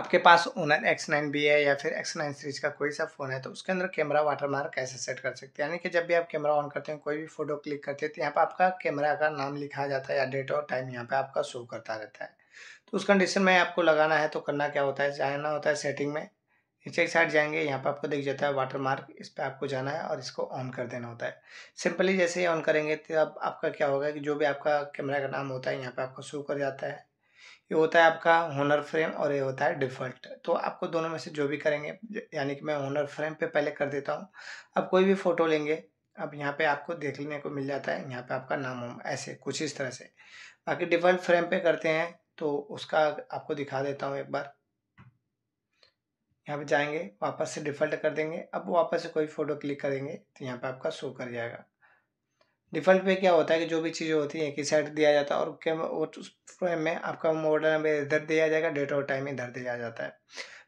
आपके पास Honor X nine B है या फिर एक्स नाइन सीरीज का कोई सा फ़ोन है तो उसके अंदर कैमरा वाटरमार्क कैसे सेट कर सकते हैं यानी कि जब भी आप कैमरा ऑन करते हैं कोई भी फोटो क्लिक करते हैं तो यहाँ पर आपका कैमरा का नाम लिखा जाता है या डेट और टाइम यहाँ पर आपका शो करता रहता है तो उस कंडीशन में आपको लगाना है तो करना क्या होता है जाना होता है सेटिंग में नीचे की साइड जाएंगे यहाँ पर आपको दिख जाता है वाटर मार्क इस पर आपको जाना है और इसको ऑन कर देना होता है सिंपली जैसे ही ऑन करेंगे तो अब आपका क्या होगा कि जो भी आपका कैमरा का नाम होता है यहाँ पर आपको शो कर जाता है ये होता है आपका होनर फ्रेम और ये होता है डिफ़ॉल्ट तो आपको दोनों में से जो भी करेंगे यानी कि मैं होनर फ्रेम पे पहले कर देता हूँ अब कोई भी फ़ोटो लेंगे अब यहाँ पे आपको देख लेने को मिल जाता है यहाँ पे आपका नाम हो ऐसे कुछ इस तरह से बाकी डिफ़ॉल्ट फ्रेम पे करते हैं तो उसका आपको दिखा देता हूँ एक बार यहाँ पे जाएंगे वापस से डिफ़ॉल्ट कर देंगे अब वापस से कोई फ़ोटो क्लिक करेंगे तो यहाँ पे आपका शो कर जाएगा डिफ़ॉल्ट पे क्या होता है कि जो भी चीज़ें होती हैं एक ही साइड दिया जाता है और क्या उस फ्रेम में आपका मॉडल नंबर इधर दिया जाएगा डेट और टाइम इधर दिया जाता है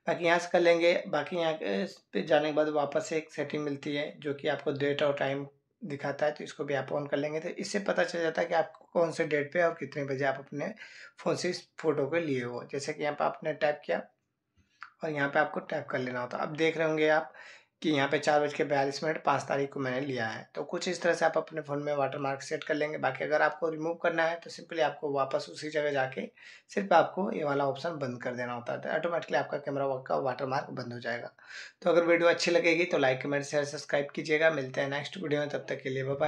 बाकी यहाँ से कर लेंगे बाकी यहाँ पे जाने के बाद वापस से एक सेटिंग मिलती है जो कि आपको डेट और टाइम दिखाता है तो इसको भी आप ऑन कर लेंगे तो इससे पता चल जाता है कि आप कौन से डेट पर और कितने बजे आप अपने फ़ोन से इस फोटो को लिए हो जैसे कि यहाँ पर आपने टाइप किया और यहाँ पे आपको टाइप कर लेना होता अब देख रहे होंगे आप कि यहाँ पे चार बज के बयालीस मिनट पाँच तारीख को मैंने लिया है तो कुछ इस तरह से आप अपने फ़ोन में वाटर मार्क सेट कर लेंगे बाकी अगर आपको रिमूव करना है तो सिंपली आपको वापस उसी जगह जाके सिर्फ आपको ये वाला ऑप्शन बंद कर देना होता है ऑटोमेटिकली तो आपका कैमरा वर्क का वाटर मार्क बंद हो जाएगा तो अगर वीडियो अच्छी लगेगी तो लाइक कमेंट शेयर सब्सक्राइब कीजिएगा मिलते हैं नेक्स्ट वीडियो में तब तक के लिए बाय